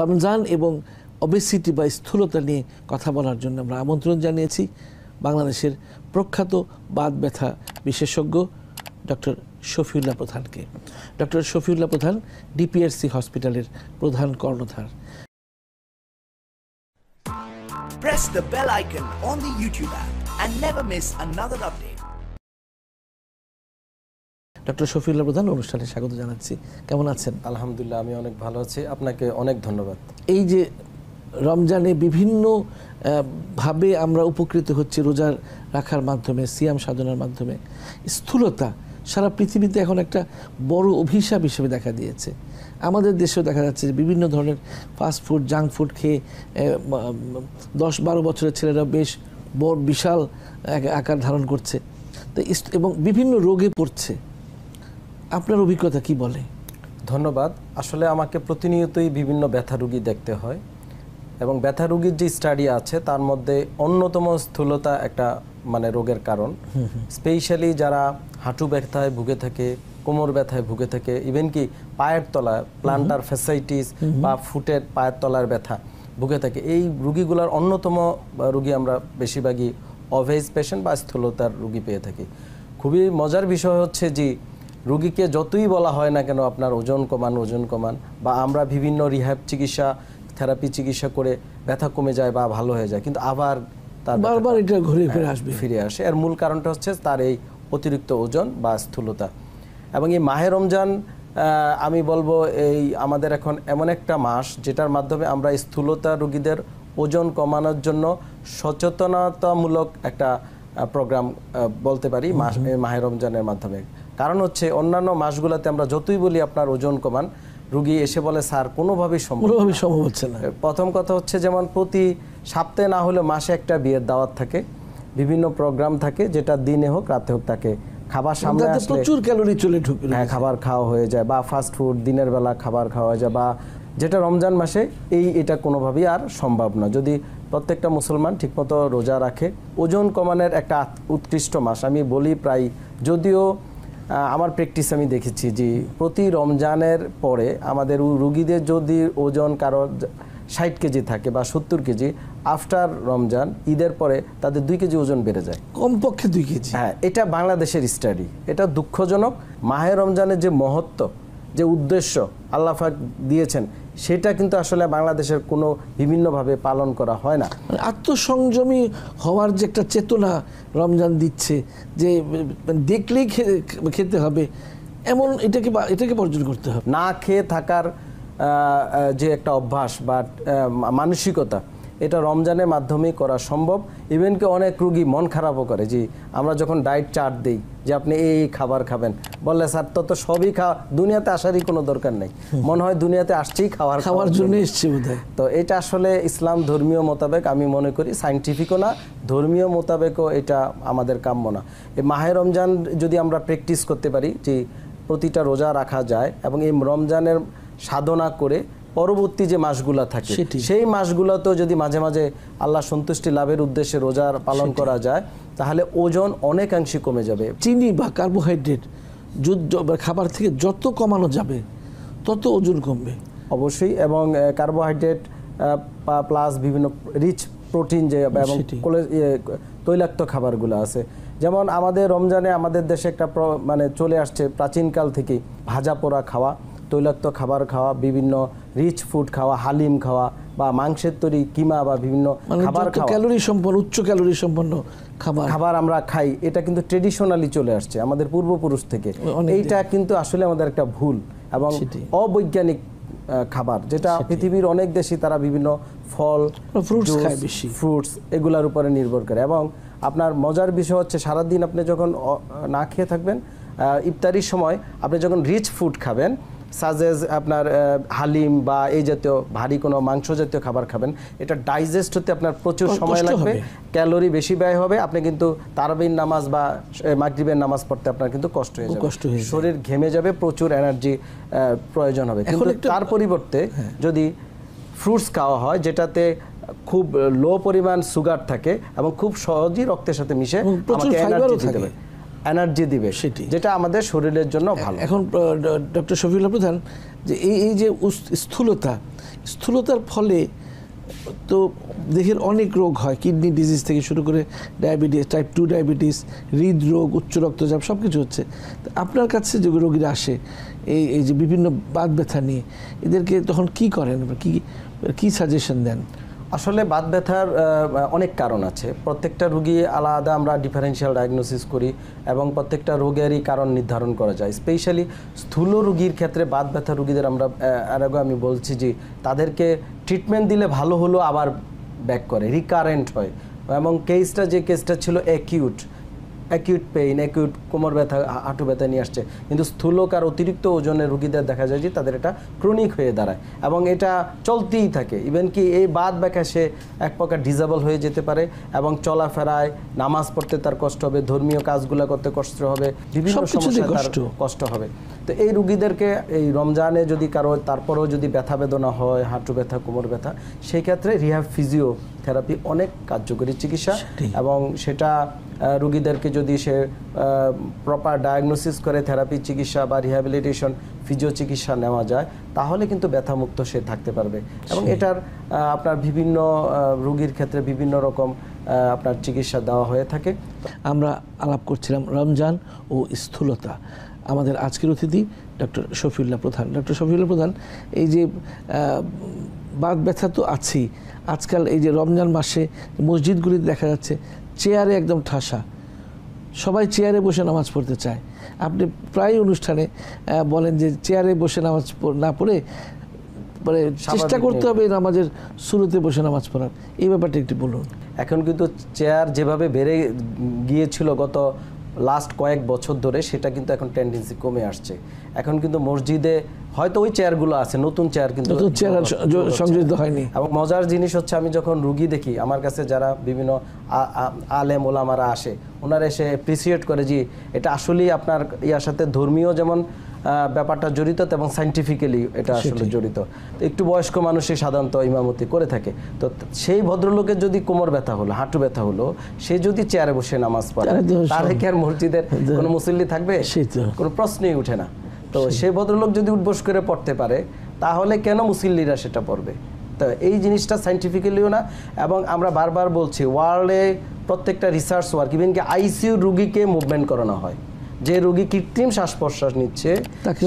রমজান এবং অবেসিটি বা স্থূলতা নিয়ে কথা বলার জন্য আমরা আমন্ত্রণ জানিয়েছি বাংলাদেশের প্রখ্যাত বাদ ব্যথা বিশেষজ্ঞ ডক্টর শফিউল্লাহ প্রধানকে ডক্টর শফিউল্লাহ প্রধান ডিপিআরসি হসপিটালের প্রধান কর্ণধার Press the bell icon on the YouTube app and never miss another update. Doctor Shafiullah প্রধান অনুষ্ঠানে স্বাগত জানাচ্ছি কেমন আছেন আলহামদুলিল্লাহ আমি অনেক ভালো আছি আপনাকে অনেক ধন্যবাদ এই যে রমজানে বিভিন্ন ভাবে আমরা উপকৃত হচ্ছি রোজা রাখার মাধ্যমে সিয়াম সাধনার মাধ্যমে স্থূলতা সারা পৃথিবীতে এখন একটা বড় অভিশাপ হিসেবে দেখা দিয়েছে আমাদের দেশেও দেখা যাচ্ছে যে বিভিন্ন ধরনের ফাস্ট ফুড জাঙ্ক ফুড খেয়ে দশ বারো বছরের ছেলেরা বেশ বড় বিশাল আকার ধারণ করছে তো এবং বিভিন্ন রোগে পড়ছে আপনার অভিজ্ঞতা কি বলে ধন্যবাদ আসলে আমাকে প্রতিনিয়তই বিভিন্ন ব্যথা রুগী দেখতে হয় এবং ব্যথা রুগীর যে স্টাডি আছে তার মধ্যে অন্যতম স্থূলতা একটা মানে রোগের কারণ স্পেশালি যারা হাঁটু ব্যথায় ভুগে থাকে কোমর ব্যথায় ভুগে থাকে ইভেন কি পায়ের তলা প্লান্টার ফেসাইটিস বা ফুটের পায়ের তলার ব্যথা ভুগে থাকে এই রুগীগুলার অন্যতম রুগী আমরা বেশিরভাগই অভেজ পেশেন্ট বা স্থূলতার রুগী পেয়ে থাকি খুবই মজার বিষয় হচ্ছে যে রুগীকে যতই বলা হয় না কেন আপনার ওজন কমান ওজন কমান বা আমরা বিভিন্ন রিহ্যাব চিকিৎসা থেরাপি চিকিৎসা করে ব্যথা কমে যায় বা ভালো হয়ে যায় কিন্তু আবার তার বারবার এটা ঘুরে ফিরে হ্যাঁ, আসবে ফিরে আসে এর মূল কারণটা হচ্ছে তার এই অতিরিক্ত ওজন বা স্থূলতা এবং এই মাহে রমজান আমি বলবো এই আমাদের এখন এমন একটা মাস যেটার মাধ্যমে আমরা স্থূলতা রুগীদের ওজন কমানোর জন্য সচেতনতামূলক একটা প্রোগ্রাম বলতে পারি মাহে রমজানের মাধ্যমে কারণ হচ্ছে অন্যান্য মাসগুলোতে আমরা যতই বলি আপনার ওজন কমান রুগী এসে বলে স্যার কোনোভাবেই সম্ভব সম্ভব হচ্ছে না প্রথম কথা হচ্ছে যেমন প্রতি সপ্তাহে না হলে মাসে একটা বিয়ের দাওয়াত থাকে বিভিন্ন প্রোগ্রাম থাকে যেটা দিনে হোক রাতে হোক তাকে খাবার সামনে আসলে প্রচুর ক্যালোরি চলে ঢুকে হ্যাঁ খাবার খাওয়া হয়ে যায় বা ফাস্ট ফুড দিনের বেলা খাবার খাওয়া হয়ে যায় বা যেটা রমজান মাসে এই এটা কোনোভাবেই আর সম্ভব না যদি প্রত্যেকটা মুসলমান ঠিকমতো রোজা রাখে ওজন কমানোর একটা উৎকৃষ্ট মাস আমি বলি প্রায় যদিও আমার প্র্যাকটিস আমি দেখেছি যে প্রতি রমজানের পরে আমাদের রুগীদের যদি ওজন কারো ষাট কেজি থাকে বা সত্তর কেজি আফটার রমজান ঈদের পরে তাদের দুই কেজি ওজন বেড়ে যায় কমপক্ষে দুই কেজি হ্যাঁ এটা বাংলাদেশের স্টাডি এটা দুঃখজনক মাহে রমজানের যে মহত্ব যে উদ্দেশ্য আল্লাহাক দিয়েছেন সেটা কিন্তু আসলে বাংলাদেশের কোনো বিভিন্নভাবে পালন করা হয় না মানে আত্মসংযমী হওয়ার যে একটা চেতনা রমজান দিচ্ছে যে মানে দেখলেই খেতে হবে এমন এটাকে এটাকে বর্জন করতে হবে না খেয়ে থাকার যে একটা অভ্যাস বা মানসিকতা এটা রমজানের মাধ্যমেই করা সম্ভব ইভেনকে অনেক রুগী মন খারাপও করে জি আমরা যখন ডায়েট চার্ট দিই যে আপনি এই খাবার খাবেন বললে স্যার তো সবই খাওয়া দুনিয়াতে আসারই কোনো দরকার নেই মনে হয় দুনিয়াতে আসছেই খাওয়ার খাওয়ার জন্য এসছে বোধ তো এটা আসলে ইসলাম ধর্মীয় মোতাবেক আমি মনে করি সাইন্টিফিকও না ধর্মীয় মোতাবেকও এটা আমাদের কাম্য না এই মাহে রমজান যদি আমরা প্র্যাকটিস করতে পারি যে প্রতিটা রোজা রাখা যায় এবং এই রমজানের সাধনা করে পরবর্তী যে মাসগুলো থাকে সেই মাসগুলোতেও যদি মাঝে মাঝে আল্লাহ সন্তুষ্টি লাভের উদ্দেশ্যে রোজার পালন করা যায় তাহলে ওজন অনেকাংশে কমে যাবে চিনি বা কার্বোহাইড্রেট খাবার থেকে যত কমানো যাবে তত ওজন কমবে অবশ্যই এবং কার্বোহাইড্রেট প্লাস বিভিন্ন রিচ প্রোটিন যে এবং তৈলাক্ত খাবারগুলো আছে যেমন আমাদের রমজানে আমাদের দেশে একটা মানে চলে আসছে প্রাচীনকাল থেকে ভাজা পোড়া খাওয়া তৈলাক্ত খাবার খাওয়া বিভিন্ন রিচ ফুড খাওয়া হালিম খাওয়া বা মাংসের তৈরি কিমা বা বিভিন্ন মানে খাবার ক্যালোরি সম্পন্ন উচ্চ ক্যালোরি সম্পন্ন খাবার খাবার আমরা খাই এটা কিন্তু ট্রেডিশনালি চলে আসছে আমাদের পূর্বপুরুষ থেকে এইটা কিন্তু আসলে আমাদের একটা ভুল এবং অবৈজ্ঞানিক খাবার যেটা পৃথিবীর অনেক দেশে তারা বিভিন্ন ফল ফ্রুটস মানে খায় বেশি ফ্রুটস এগুলার উপরে নির্ভর করে এবং আপনার মজার বিষয় হচ্ছে সারাদিন আপনি যখন না খেয়ে থাকবেন ইফতারির সময় আপনি যখন রিচ ফুড খাবেন সাজেজ আপনার হালিম বা এই জাতীয় ভারী কোনো মাংস জাতীয় খাবার খাবেন এটা ডাইজেস্ট হতে আপনার প্রচুর সময় লাগবে ক্যালোরি বেশি ব্যয় হবে আপনি কিন্তু তারাবির নামাজ বা মাগরিবের নামাজ পড়তে আপনার কিন্তু কষ্ট হয়ে যাবে শরীর ঘেমে যাবে প্রচুর এনার্জি প্রয়োজন হবে কিন্তু তার পরিবর্তে হ্যাঁ। যদি ফ্রুটস খাওয়া হয় যেটাতে খুব লো পরিমাণ সুগার থাকে এবং খুব সহজেই রক্তের সাথে মিশে আমাকে এনার্জি দিতে পারে এনার্জি দিবে সেটি যেটা আমাদের শরীরের জন্য ভালো এখন ডক্টর শফিউল্লাহ প্রধান যে এই এই যে স্থূলতা স্থূলতার ফলে তো দেহের অনেক রোগ হয় কিডনি ডিজিজ থেকে শুরু করে ডায়াবেটিস টাইপ টু ডায়াবেটিস হৃদরোগ উচ্চ রক্তচাপ সব কিছু হচ্ছে আপনার কাছে যে রোগীরা আসে এই এই যে বিভিন্ন বাদ ব্যথা নিয়ে এদেরকে তখন কি করেন কি কি সাজেশন দেন আসলে বাত ব্যথার অনেক কারণ আছে প্রত্যেকটা রুগী আলাদা আমরা ডিফারেন্সিয়াল ডায়াগনোসিস করি এবং প্রত্যেকটা রোগেরই কারণ নির্ধারণ করা যায় স্পেশালি স্থূল রুগীর ক্ষেত্রে বাত ব্যথা রুগীদের আমরা আর আমি বলছি যে তাদেরকে ট্রিটমেন্ট দিলে ভালো হলো আবার ব্যাক করে রিকারেন্ট হয় এবং কেসটা যে কেসটা ছিল অ্যাকিউট অ্যাকিউট পেইন অ্যাকিউট কোমর ব্যথা হাঁটু ব্যথা নিয়ে আসছে কিন্তু স্থূলক আর অতিরিক্ত ওজনের রুগীদের দেখা যায় যে তাদের এটা ক্রনিক হয়ে দাঁড়ায় এবং এটা চলতেই থাকে ইভেন কি এই বাদ ব্যাখ্যা সে এক প্রকার ডিজেবল হয়ে যেতে পারে এবং চলাফেরায় নামাজ পড়তে তার কষ্ট হবে ধর্মীয় কাজগুলো করতে কষ্ট হবে বিভিন্ন সমস্যায় তার কষ্ট হবে তো এই রুগীদেরকে এই রমজানে যদি কারো তারপরেও যদি ব্যথা বেদনা হয় হাঁটু ব্যথা কোমর ব্যথা সেই ক্ষেত্রে রিহাব ফিজিও থেরাপি অনেক কার্যকরী চিকিৎসা এবং সেটা রুগীদেরকে যদি সে প্রপার ডায়াগনোসিস করে থেরাপি চিকিৎসা বা রিহ্যাবিলিটেশন ফিজিও চিকিৎসা নেওয়া যায় তাহলে কিন্তু ব্যথামুক্ত সে থাকতে পারবে এবং এটার আপনার বিভিন্ন রুগীর ক্ষেত্রে বিভিন্ন রকম আপনার চিকিৎসা দেওয়া হয়ে থাকে আমরা আলাপ করছিলাম রমজান ও স্থূলতা আমাদের আজকের অতিথি ডক্টর শফিউল্লাহ প্রধান ডক্টর শফিউল্লাহ প্রধান এই যে বাদ ব্যথা তো আছেই আজকাল এই যে রমজান মাসে মসজিদগুলিতে দেখা যাচ্ছে চেয়ারে একদম ঠাসা সবাই চেয়ারে বসে নামাজ পড়তে চায় আপনি প্রায় অনুষ্ঠানে বলেন যে চেয়ারে বসে নামাজ না পড়ে মানে চেষ্টা করতে হবে নামাজের শুরুতে বসে নামাজ পড়ার এই ব্যাপারটা একটু বলুন এখন কিন্তু চেয়ার যেভাবে বেড়ে গিয়েছিল গত লাস্ট কয়েক বছর ধরে সেটা কিন্তু এখন টেন্ডেন্সি কমে আসছে এখন কিন্তু মসজিদে হয়তো ওই চেয়ারগুলো আছে নতুন চেয়ার কিন্তু নতুন চেয়ার সংযোজিত হয়নি এবং মজার জিনিস হচ্ছে আমি যখন রুগী দেখি আমার কাছে যারা বিভিন্ন আলেম ওলামারা আসে ওনারা এসে অ্যাপ্রিসিয়েট করে যে এটা আসলেই আপনার ইয়ার সাথে ধর্মীয় যেমন ব্যাপারটা জড়িত এবং সাইন্টিফিক্যালি এটা আসলে জড়িত তো একটু বয়স্ক মানুষই সাধারণত ইমামতি করে থাকে তো সেই ভদ্রলোকের যদি কোমর ব্যথা হলো হাঁটু ব্যথা হলো সে যদি চেয়ারে বসে নামাজ পড়ে তাহলে কি আর মসজিদের কোনো মুসল্লি থাকবে কোনো প্রশ্নই উঠে না তো সে ভদ্রলোক যদি উদ্বোস করে পড়তে পারে তাহলে কেন মুসল্লিরা সেটা পড়বে তো এই জিনিসটা সাইন্টিফিক্যালিও না এবং আমরা বারবার বলছি ওয়ার্ল্ডে প্রত্যেকটা রিসার্চ ওয়ার্ক ইভেন কি আইসিউ রুগীকে মুভমেন্ট করানো হয় যে রোগী কৃত্রিম শ্বাস প্রশ্বাস নিচ্ছে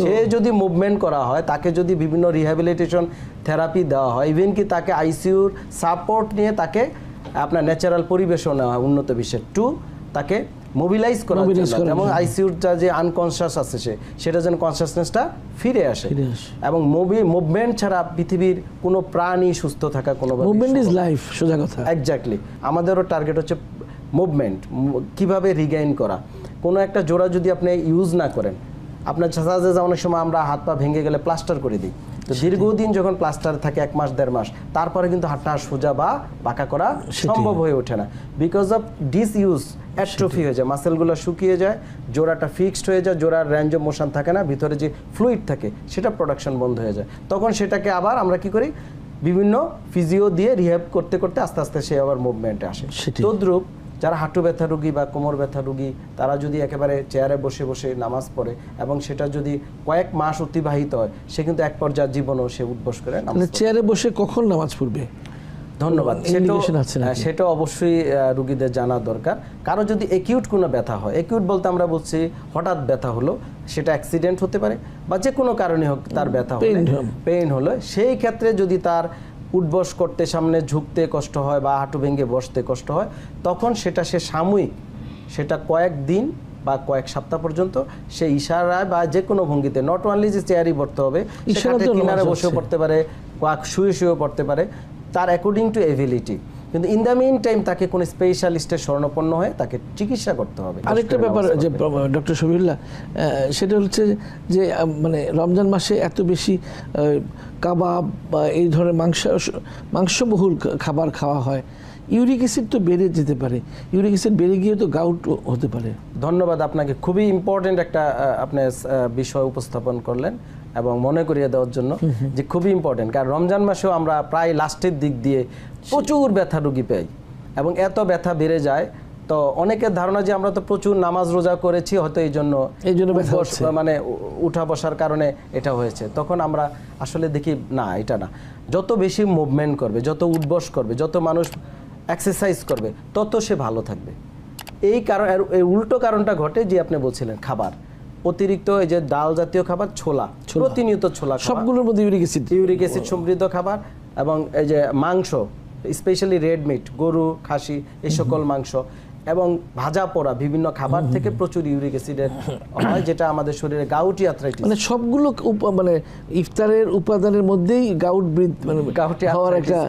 সে যদি মুভমেন্ট করা হয় তাকে যদি বিভিন্ন রিহ্যাবিলিটেশন থেরাপি দেওয়া হয় ইভেন কি তাকে আইসিউর সাপোর্ট নিয়ে তাকে আপনার ন্যাচারাল পরিবেশও নেওয়া হয় উন্নত বিশ্বের টু তাকে মোবিলাইজ করা এবং আইসিউটা যে আনকনসিয়াস আছে সে সেটা যেন কনসিয়াসনেসটা ফিরে আসে এবং মুভি মুভমেন্ট ছাড়া পৃথিবীর কোনো প্রাণী সুস্থ থাকা কোনো মুভমেন্ট ইজ লাইফ সোজা কথা এক্স্যাক্টলি আমাদেরও টার্গেট হচ্ছে মুভমেন্ট কিভাবে রিগেইন করা কোনো একটা জোড়া যদি আপনি ইউজ না করেন আপনার ছাঁচা যে অনেক সময় আমরা হাত পা ভেঙে গেলে প্লাস্টার করে দিই তো দীর্ঘদিন যখন প্লাস্টার থাকে এক মাস দেড় মাস তারপরে কিন্তু হাটটা সোজা বা পাকা করা সম্ভব হয়ে ওঠে না বিকজ অফ ডিসইউজ অ্যাট্রফি হয়ে যায় মাসেলগুলো শুকিয়ে যায় জোড়াটা ফিক্সড হয়ে যায় জোড়ার র্যাঞ্জ মোশন থাকে না ভিতরে যে ফ্লুইড থাকে সেটা প্রোডাকশন বন্ধ হয়ে যায় তখন সেটাকে আবার আমরা কি করি বিভিন্ন ফিজিও দিয়ে রিহ্যাব করতে করতে আস্তে আস্তে সে আবার মুভমেন্টে আসে তদ্রুপ যারা হাঁটু ব্যথা রুগী বা কোমর ব্যথা রুগী তারা যদি একেবারে চেয়ারে বসে বসে নামাজ পড়ে এবং সেটা যদি কয়েক মাস অতিবাহিত হয় সে কিন্তু এক পর্যায়ে জীবনও সে উদ্বোস করে মানে চেয়ারে বসে কখন নামাজ পড়বে ধন্যবাদ হ্যাঁ, সেটা অবশ্যই রুগীদের জানা দরকার কারো যদি একিউট কোনো ব্যথা হয় একিউট বলতে আমরা বলছি হঠাৎ ব্যথা হলো সেটা অ্যাক্সিডেন্ট হতে পারে বা যে কোনো কারণে হোক তার ব্যথা হলে পেইন হলো সেই ক্ষেত্রে যদি তার উঠবস করতে সামনে ঝুঁকতে কষ্ট হয় বা হাঁটু ভেঙে বসতে কষ্ট হয় তখন সেটা সে সাময়িক সেটা কয়েক দিন বা কয়েক সপ্তাহ পর্যন্ত সে ইশারায় বা যে কোনো ভঙ্গিতে নট অনলি যে চেয়ারই পড়তে হবে কিনারে বসেও পড়তে পারে বা শুয়ে শুয়েও পড়তে পারে তার অ্যাকর্ডিং টু এভিলিটি কিন্তু ইন দ্য মেইন টাইম তাকে কোনো স্পেশালিস্টের স্বর্ণপন্ন হয়ে তাকে চিকিৎসা করতে হবে আরেকটা ব্যাপার যে ডক্টর শবিউল্লাহ সেটা হচ্ছে যে মানে রমজান মাসে এত বেশি কাবাব বা এই ধরনের মাংস মাংসবহুল খাবার খাওয়া হয় ইউরিক অ্যাসিড তো বেড়ে যেতে পারে ইউরিক অ্যাসিড বেড়ে গিয়ে তো গাউট হতে পারে ধন্যবাদ আপনাকে খুবই ইম্পর্টেন্ট একটা আপনার বিষয় উপস্থাপন করলেন এবং মনে করিয়ে দেওয়ার জন্য যে খুবই ইম্পর্টেন্ট কারণ রমজান মাসেও আমরা প্রায় লাস্টের দিক দিয়ে প্রচুর ব্যথা রুগী পাই এবং এত ব্যথা বেড়ে যায় তো অনেকের ধারণা যে আমরা তো প্রচুর নামাজ রোজা করেছি হয়তো এই জন্য এই জন্য মানে উঠা বসার কারণে এটা হয়েছে তখন আমরা আসলে দেখি না এটা না যত বেশি মুভমেন্ট করবে যত উদ্বস করবে যত মানুষ এক্সারসাইজ করবে তত সে ভালো থাকবে এই কারণ এই উল্টো কারণটা ঘটে যে আপনি বলছিলেন খাবার অতিরিক্ত এই যে ডাল জাতীয় খাবার ছোলা প্রতিনিয়ত ছোলা সবগুলোর মধ্যে ইউরিক অ্যাসিড ইউরিক অ্যাসিড সমৃদ্ধ খাবার এবং এই যে মাংস স্পেশালি রেড মিট গরু খাসি এই সকল মাংস এবং ভাজা পোড়া বিভিন্ন খাবার থেকে প্রচুর ইউরিক অ্যাসিডের হয় যেটা আমাদের শরীরে গাউটি আর্থ্রাইটিস মানে সবগুলো মানে ইফতারের উপাদানের মধ্যেই গাউট মানে গাউটি হওয়ার একটা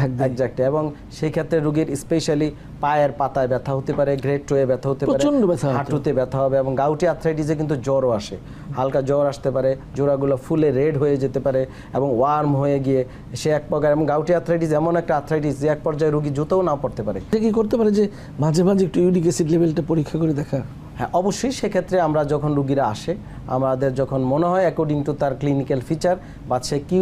থাকবে এক্স্যাক্ট এবং সেই ক্ষেত্রে রোগীর স্পেশালি পায়ের পাতায় ব্যথা হতে পারে গ্রেট টোয়ে ব্যথা হতে পারে হাঁটুতে ব্যথা হবে এবং গাউটি আর্থ্রাইটিসে কিন্তু জ্বরও আসে হালকা জ্বর আসতে পারে জোড়াগুলো ফুলে রেড হয়ে যেতে পারে এবং ওয়ার্ম হয়ে গিয়ে সে এক প্রকার এবং গাউটি আর্থ্রাইটিস এমন একটা আর্থ্রাইটিস যে এক পর্যায়ে রোগী জুতোও না পড়তে পারে কি করতে পারে যে মাঝে মাঝে একটু ইউরিক অ্যাসিড লেভেলটা পরীক্ষা করে দেখা হ্যাঁ অবশ্যই সেক্ষেত্রে আমরা যখন রুগীরা আসে আমাদের যখন মনে হয় অ্যাকর্ডিং টু তার ক্লিনিক্যাল ফিচার বা সে কী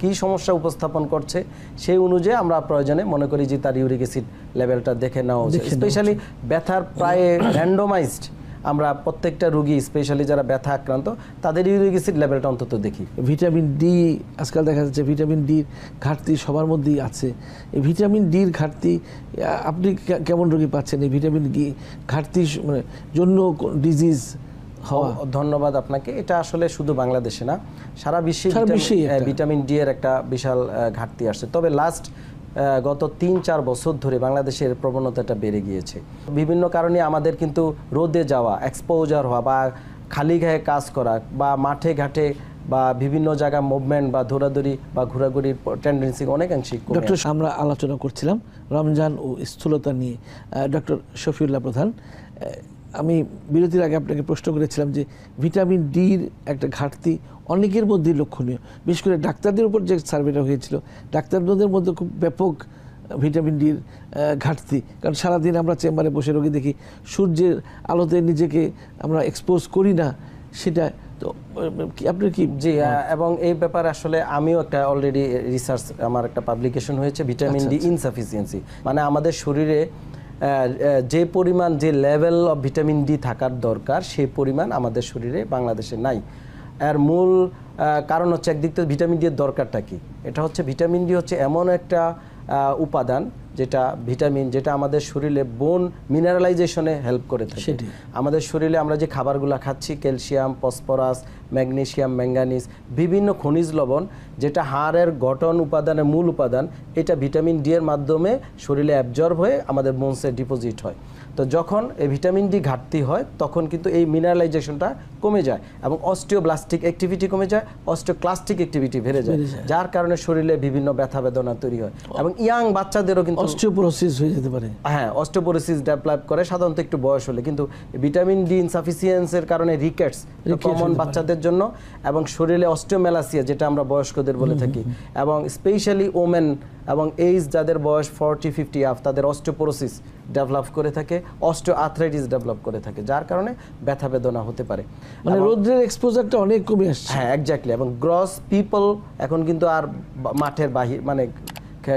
কী সমস্যা উপস্থাপন করছে সেই অনুযায়ী আমরা প্রয়োজনে মনে করি যে তার ইউরিক অ্যাসিড লেভেলটা দেখে নেওয়া উচিত স্পেশালি ব্যথার প্রায় র্যান্ডোমাইজড আমরা প্রত্যেকটা রুগী স্পেশালি যারা ব্যথা আক্রান্ত তাদের ইউরিগিসিড লেভেলটা অন্তত দেখি ভিটামিন ডি আজকাল দেখা যাচ্ছে ভিটামিন ডির ঘাটতি সবার মধ্যেই আছে এই ভিটামিন ডির ঘাটতি আপনি কেমন রোগী পাচ্ছেন এই ভিটামিন ডি ঘাটতি মানে জন্য ডিজিজ ধন্যবাদ আপনাকে এটা আসলে শুধু বাংলাদেশে না সারা বিশ্বে ভিটামিন ডি এর একটা বিশাল ঘাটতি আসছে তবে লাস্ট গত তিন চার বছর ধরে বাংলাদেশের প্রবণতাটা বেড়ে গিয়েছে বিভিন্ন কারণে আমাদের কিন্তু রোদে যাওয়া এক্সপোজার হওয়া বা খালি গায়ে কাজ করা বা মাঠে ঘাটে বা বিভিন্ন জায়গায় মুভমেন্ট বা দৌড়াদৌড়ি বা ঘোরাঘুরির টেন্ডেন্সি অনেকাংশেই ডক্টর আমরা আলোচনা করছিলাম রমজান ও স্থূলতা নিয়ে ডক্টর শফিউল্লাহ প্রধান আমি বিরতির আগে আপনাকে প্রশ্ন করেছিলাম যে ভিটামিন ডির একটা ঘাটতি অনেকের মধ্যেই লক্ষণীয় বিশেষ করে ডাক্তারদের উপর যে সার্ভেটা হয়েছিল ডাক্তারদের মধ্যে খুব ব্যাপক ভিটামিন ডির ঘাটতি কারণ সারাদিন আমরা চেম্বারে বসে রোগী দেখি সূর্যের আলোতে নিজেকে আমরা এক্সপোজ করি না সেটা তো আপনি কি জি এবং এই ব্যাপার আসলে আমিও একটা অলরেডি রিসার্চ আমার একটা পাবলিকেশন হয়েছে ভিটামিন ডি ইনসাফিসিয়েন্সি মানে আমাদের শরীরে যে পরিমাণ যে লেভেল অফ ভিটামিন ডি থাকার দরকার সেই পরিমাণ আমাদের শরীরে বাংলাদেশে নাই এর মূল কারণ হচ্ছে একদিক থেকে ভিটামিন ডি এর দরকারটা কি এটা হচ্ছে ভিটামিন ডি হচ্ছে এমন একটা উপাদান যেটা ভিটামিন যেটা আমাদের শরীরে বোন মিনারেলাইজেশনে হেল্প করে থাকে আমাদের শরীরে আমরা যে খাবারগুলো খাচ্ছি ক্যালসিয়াম ফসফরাস ম্যাগনেশিয়াম ম্যাঙ্গানিস বিভিন্ন খনিজ লবণ যেটা হাড়ের গঠন উপাদানের মূল উপাদান এটা ভিটামিন ডি এর মাধ্যমে শরীরে অ্যাবজর্ব হয়ে আমাদের বোনসে ডিপোজিট হয় তো যখন এই ভিটামিন ডি ঘাটতি হয় তখন কিন্তু এই মিনারেলাইজেশনটা কমে যায় এবং অস্টিওব্লাস্টিক অ্যাক্টিভিটি কমে যায় অস্টিওক্লাস্টিক অ্যাক্টিভিটি বেড়ে যায় যার কারণে শরীরে বিভিন্ন ব্যথা বেদনা তৈরি হয় এবং ইয়াং বাচ্চাদেরও কিন্তু অস্টিওপোরোসিস হয়ে যেতে পারে হ্যাঁ অস্টিওপোরোসিস ডেভেলপ করে সাধারণত একটু বয়স হলে কিন্তু ভিটামিন ডি ইনসাফিসিয়েন্সের কারণে রিকেটস কমন বাচ্চাদের জন্য এবং শরীরে অস্টিওমেলাসিয়া যেটা আমরা বয়স্কদের বলে থাকি এবং স্পেশালি ওমেন এবং এইজ যাদের বয়স ফর্টি ফিফটি আফ তাদের অস্টিওপোরোসিস ডেভেলপ করে থাকে অস্টিও আর্থ্রাইটিস ডেভেলপ করে থাকে যার কারণে ব্যথা বেদনা হতে পারে মানে রোদ্রের এক্সপোজারটা অনেক কমে আসছে হ্যাঁ এক্স্যাক্টলি এবং গ্রস পিপল এখন কিন্তু আর মাঠের বাহির মানে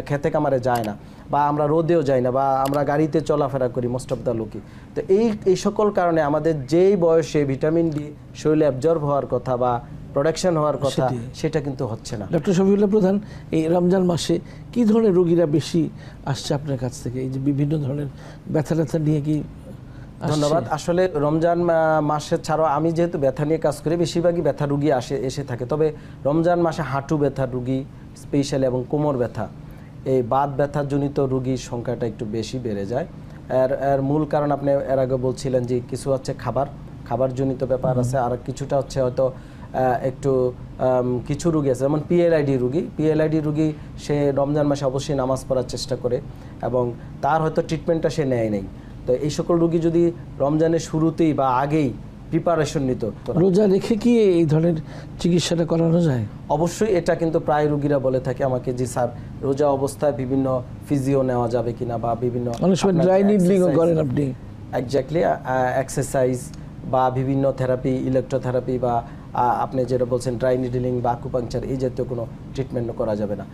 খেতে কামারে যায় না বা আমরা রোদেও যাই না বা আমরা গাড়িতে চলাফেরা করি মোস্ট অফ দ্য লোকই তো এই এই সকল কারণে আমাদের যেই বয়সে ভিটামিন ডি শরীরে অ্যাবজর্ব হওয়ার কথা বা প্রোডাকশন হওয়ার কথা সেটা কিন্তু হচ্ছে না ডক্টর শফিউল্লাহ প্রধান এই রমজান মাসে কি ধরনের রোগীরা বেশি আসছে আপনার কাছ থেকে এই যে বিভিন্ন ধরনের ব্যথা ব্যথা নিয়ে কি ধন্যবাদ আসলে রমজান মাসে ছাড়াও আমি যেহেতু ব্যথা নিয়ে কাজ করি বেশিরভাগই ব্যথা রুগী আসে এসে থাকে তবে রমজান মাসে হাঁটু ব্যথা রুগী স্পেশাল এবং কোমর ব্যথা এই বাত ব্যথাজনিত রুগীর সংখ্যাটা একটু বেশি বেড়ে যায় এর এর মূল কারণ আপনি এর আগে বলছিলেন যে কিছু হচ্ছে খাবার খাবারজনিত ব্যাপার আছে আর কিছুটা হচ্ছে হয়তো একটু কিছু রুগী আছে যেমন পিএলআইডি রুগী পিএলআইডি রুগী সে রমজান মাসে অবশ্যই নামাজ পড়ার চেষ্টা করে এবং তার হয়তো ট্রিটমেন্টটা সে নেয় নেই তো এই সকল রোগী যদি রমজানের শুরুতেই বা আগেই প্রিপারেশন নিত রোজা রেখে কি এই ধরনের চিকিৎসাটা করানো যায় অবশ্যই এটা কিন্তু প্রায় রুগীরা বলে থাকে আমাকে যে স্যার রোজা অবস্থায় বিভিন্ন ফিজিও নেওয়া যাবে কিনা বা বিভিন্ন অনেক এক্স্যাক্টলি এক্সারসাইজ বা বিভিন্ন থেরাপি ইলেকট্রোথেরাপি বা আপনি যেটা বলছেন ড্রাই নিডলিং বা আকুপাংচার এই জাতীয় কোনো ট্রিটমেন্ট করা যাবে না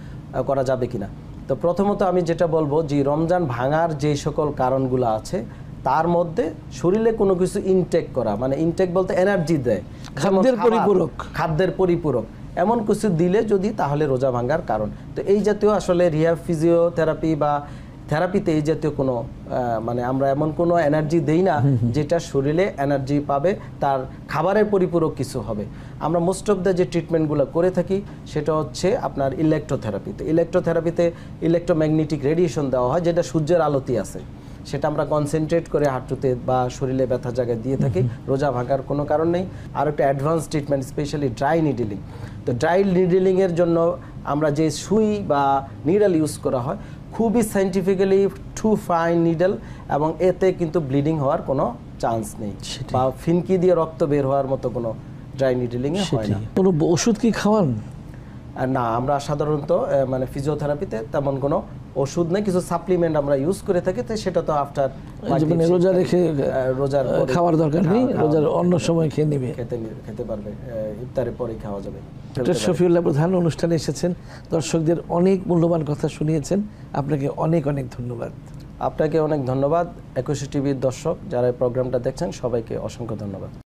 করা যাবে কিনা তো প্রথমত আমি যেটা বলবো যে রমজান ভাঙার যে সকল কারণগুলো আছে তার মধ্যে শরীরে কোনো কিছু ইনটেক করা মানে ইনটেক বলতে এনার্জি দেয় খাদ্যের পরিপূরক খাদ্যের পরিপূরক এমন কিছু দিলে যদি তাহলে রোজা ভাঙ্গার কারণ তো এই জাতীয় আসলে রিহাব ফিজিওথেরাপি বা থেরাপিতে এই জাতীয় কোনো মানে আমরা এমন কোনো এনার্জি দেই না যেটা শরীরে এনার্জি পাবে তার খাবারের পরিপূরক কিছু হবে আমরা মোস্ট অফ দ্য যে ট্রিটমেন্টগুলো করে থাকি সেটা হচ্ছে আপনার ইলেকট্রোথেরাপিতে ইলেকট্রোথেরাপিতে ইলেকট্রোম্যাগনেটিক রেডিয়েশন দেওয়া হয় যেটা সূর্যের আলোতি আছে সেটা আমরা কনসেন্ট্রেট করে হাঁটুতে বা শরীরে ব্যথা জায়গায় দিয়ে থাকি রোজা ভাঙার কোনো কারণ নেই আর একটা advance treatment specially dry needling তো ড্রাই নিডিলিংয়ের জন্য আমরা যে সুই বা নিডাল ইউজ করা হয় খুবই সাইন্টিফিক্যালি টু ফাইন নিডল এবং এতে কিন্তু ব্লিডিং হওয়ার কোনো চান্স নেই বা ফিনকি দিয়ে রক্ত বের হওয়ার মতো কোনো ড্রাই নিডলিং হয় না কোনো ওষুধ কি খাওয়ান না আমরা সাধারণত মানে ফিজিওথেরাপিতে তেমন কোনো ওষুধ না কিছু সাপ্লিমেন্ট আমরা ইউজ করে থাকি তাই সেটা তো আফটার মানে রোজা রেখে রোজার খাওয়ার দরকার নেই রোজার অন্য সময় খেয়ে নেবে খেতে খেতে পারবে ইফতারের পরে খাওয়া যাবে ডক্টর শফিউল্লাহ প্রধান অনুষ্ঠানে এসেছেন দর্শকদের অনেক মূল্যবান কথা শুনিয়েছেন আপনাকে অনেক অনেক ধন্যবাদ আপনাকে অনেক ধন্যবাদ একুশে টিভির দর্শক যারা এই প্রোগ্রামটা দেখছেন সবাইকে অসংখ্য ধন্যবাদ